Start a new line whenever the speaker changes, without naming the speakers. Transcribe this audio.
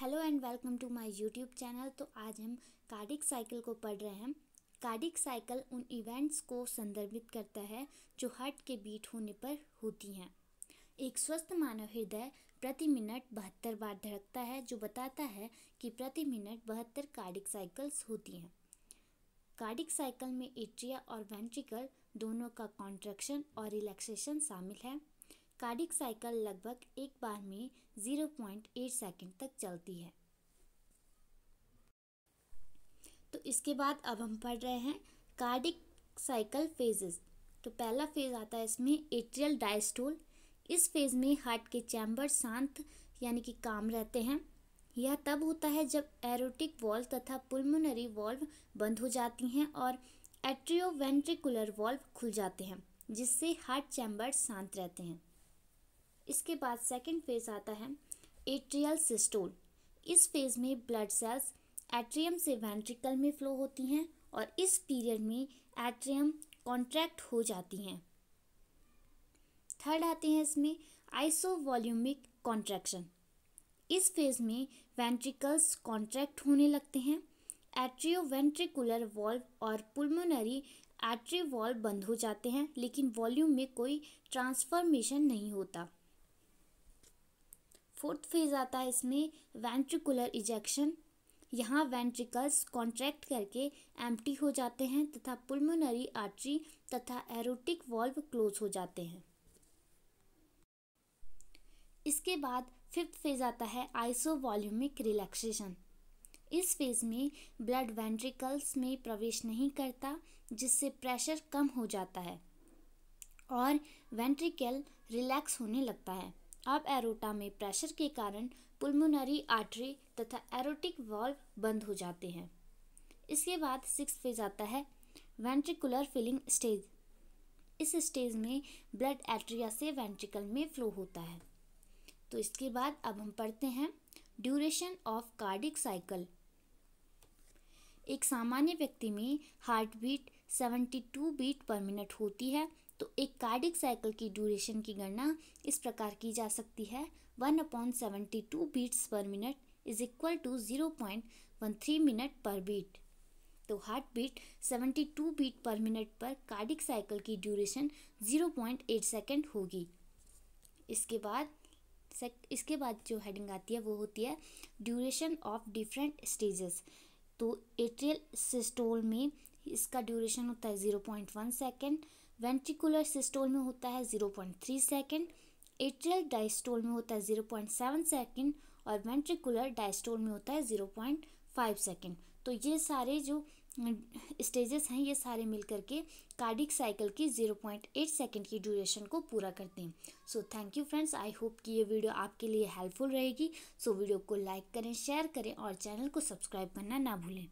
hello and welcome to my YouTube channel तो आज हम कार्डिक साइकिल को पढ़ रहे हैं कार्डिक साइकिल उन इवेंट्स को संदर्भित करता है जो हार्ट के बीट होने पर होती हैं एक स्वस्थ मानव हृदय प्रति मिनट बहत्तर बार धड़कता है जो बताता है कि प्रति मिनट बहत्तर कार्डिक साइकिल्स होती हैं कार्डिक साइकिल में एट्रिया और वेंट्रिकल दोनों का कॉन्ट्रेक्शन और रिलैक्सेशन शामिल है कार्डिक साइकिल लगभग एक बार में 0.8 सेकंड तक चलती है तो इसके बाद अब हम पढ़ रहे हैं कार्डिक साइकिल फेजेस तो पहला फेज आता है इसमें एट्रियल डायस्टोल इस फेज में हार्ट के चैम्बर शांत यानी कि काम रहते हैं यह तब होता है जब एरोटिक वॉल्व तथा पुलमोनरी वॉल्व बंद हो जाती हैं और एट्रियोवेंट्रिकुलर वॉल्व खुल जाते हैं जिससे हार्ट चैम्बर शांत रहते हैं इसके बाद सेकेंड फेज आता है एट्रियल सिस्टोल इस फेज में ब्लड सेल्स एट्रियम से वेंट्रिकल में फ्लो होती हैं और इस पीरियड में एट्रियम कॉन्ट्रैक्ट हो जाती हैं थर्ड आते हैं इसमें आइसोवॉल्यूमिक कॉन्ट्रैक्शन इस फेज में वेंट्रिकल्स कॉन्ट्रैक्ट होने लगते हैं एट्रियोवेंट्रिकुलर वॉल्व और पुलमोनरी एट्री वॉल्व बंद हो जाते हैं लेकिन वॉल्यूम में कोई ट्रांसफॉर्मेशन नहीं होता फोर्थ फेज आता है इसमें वेंट्रिकुलर इजेक्शन यहाँ वेंट्रिकल्स कॉन्ट्रैक्ट करके एम्प्टी हो जाते हैं तथा पुलमोनरी आर्टरी तथा एरोटिक वॉल्व क्लोज हो जाते हैं इसके बाद फिफ्थ फेज आता है आइसो वॉल्यूमिक रिलैक्सेशन इस फेज में ब्लड वेंट्रिकल्स में प्रवेश नहीं करता जिससे प्रेशर कम हो जाता है और वेंट्रिकल रिलैक्स होने लगता है अब एरोटा में प्रेशर के कारण पुलमोनरी आर्टरी तथा एरोटिक वॉल्व बंद हो जाते हैं इसके बाद सिक्स फेज आता है वेंट्रिकुलर फिलिंग स्टेज इस स्टेज में ब्लड एट्रिया से वेंट्रिकल में फ्लो होता है तो इसके बाद अब हम पढ़ते हैं ड्यूरेशन ऑफ कार्डिक साइकिल एक सामान्य व्यक्ति में heart beat seventy two beat per minute होती है तो एक कार्डिक साइकिल की ड्यूरेशन की गणना इस प्रकार की जा सकती है one upon seventy two beats per minute is equal to zero point one three minute per beat तो heart beat seventy two beat per minute पर कार्डिक साइकिल की duration zero point eight second होगी इसके बाद इसके बाद जो heading आती है वो होती है ड्यूरेशन ऑफ डिफरेंट स्टेजेस तो एट्रियल सिस्टोल में इसका ड्यूरेशन होता है zero point one second ventricular systole में होता है zero point three second atrial diastole में होता है ज़ीरो पॉइंट सेवन सेकेंड और वेंट्रिकुलर डायस्टोल में होता है ज़ीरो पॉइंट फाइव सेकेंड तो ये सारे जो स्टेजेस हैं ये सारे मिल करके कार्डिक साइकिल की ज़ीरो पॉइंट एट सेकेंड की ड्यूरेशन को पूरा करते हैं so thank you friends I hope कि ये वीडियो आपके लिए हेल्पफुल रहेगी सो so, वीडियो को लाइक करें शेयर करें और चैनल को सब्सक्राइब करना ना भूलें